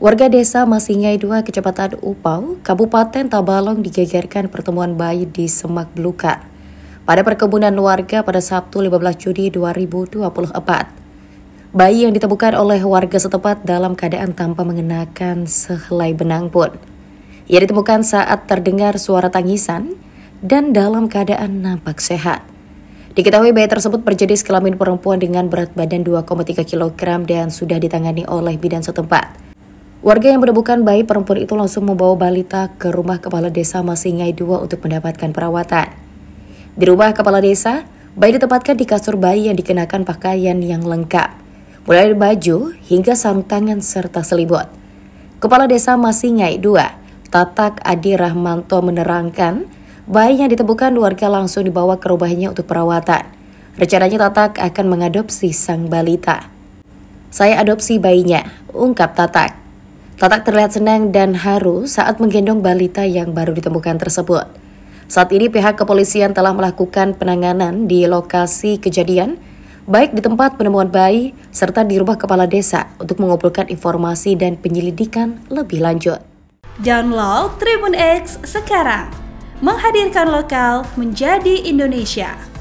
Warga desa Masingai 2 kecepatan Upau, Kabupaten Tabalong digegerkan pertemuan bayi di Semak Belukar pada perkebunan warga pada Sabtu 15 Juni 2024. Bayi yang ditemukan oleh warga setempat dalam keadaan tanpa mengenakan sehelai benang pun. Ia ditemukan saat terdengar suara tangisan dan dalam keadaan nampak sehat. Diketahui bayi tersebut berjenis kelamin perempuan dengan berat badan 2,3 kg dan sudah ditangani oleh bidan setempat. Warga yang menemukan bayi perempuan itu langsung membawa balita ke rumah kepala desa Masingai II untuk mendapatkan perawatan. Di rumah kepala desa, bayi ditempatkan di kasur bayi yang dikenakan pakaian yang lengkap, mulai dari baju hingga sarung tangan serta selimut. Kepala desa Masingai II, Tatak Adi Rahmanto menerangkan, bayi yang ditemukan warga langsung dibawa ke rumahnya untuk perawatan. Rencananya Tatak akan mengadopsi sang balita. Saya adopsi bayinya, ungkap Tatak. Tatak terlihat senang dan haru saat menggendong balita yang baru ditemukan tersebut. Saat ini pihak kepolisian telah melakukan penanganan di lokasi kejadian, baik di tempat penemuan bayi serta di rumah kepala desa untuk mengumpulkan informasi dan penyelidikan lebih lanjut. Download Tribun X sekarang, menghadirkan lokal menjadi Indonesia.